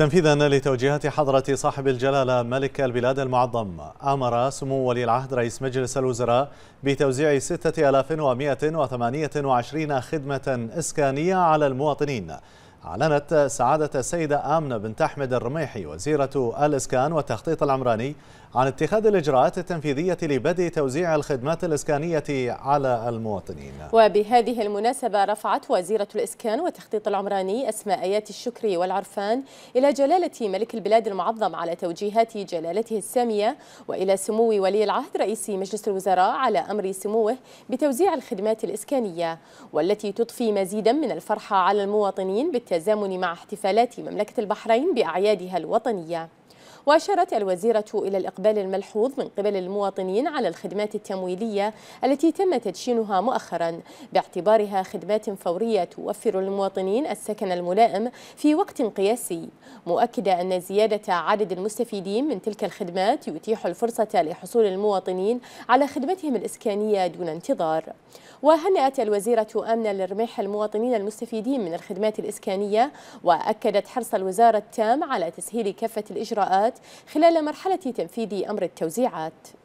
تنفيذا لتوجيهات حضرة صاحب الجلالة ملك البلاد المعظم أمر سمو ولي العهد رئيس مجلس الوزراء بتوزيع 6128 خدمة إسكانية على المواطنين أعلنت سعادة السيدة آمنة بنت أحمد الرميحي وزيرة الإسكان والتخطيط العمراني عن اتخاذ الإجراءات التنفيذية لبدء توزيع الخدمات الإسكانية على المواطنين وبهذه المناسبة رفعت وزيرة الإسكان والتخطيط العمراني أسماء آيات الشكر والعرفان إلى جلالة ملك البلاد المعظم على توجيهات جلالته السامية وإلى سمو ولي العهد رئيس مجلس الوزراء على أمر سموه بتوزيع الخدمات الإسكانية والتي تضفي مزيدا من الفرحة على المواطنين بالتوزيع بالتزامن مع احتفالات مملكة البحرين بأعيادها الوطنية وأشارت الوزيرة إلى الإقبال الملحوظ من قبل المواطنين على الخدمات التمويلية التي تم تدشينها مؤخرا باعتبارها خدمات فورية توفر للمواطنين السكن الملائم في وقت قياسي مؤكدة أن زيادة عدد المستفيدين من تلك الخدمات يتيح الفرصة لحصول المواطنين على خدمتهم الإسكانية دون انتظار وهنأت الوزيرة أمنا لرميح المواطنين المستفيدين من الخدمات الإسكانية وأكدت حرص الوزارة التام على تسهيل كافة الإجراءات خلال مرحلة تنفيذ أمر التوزيعات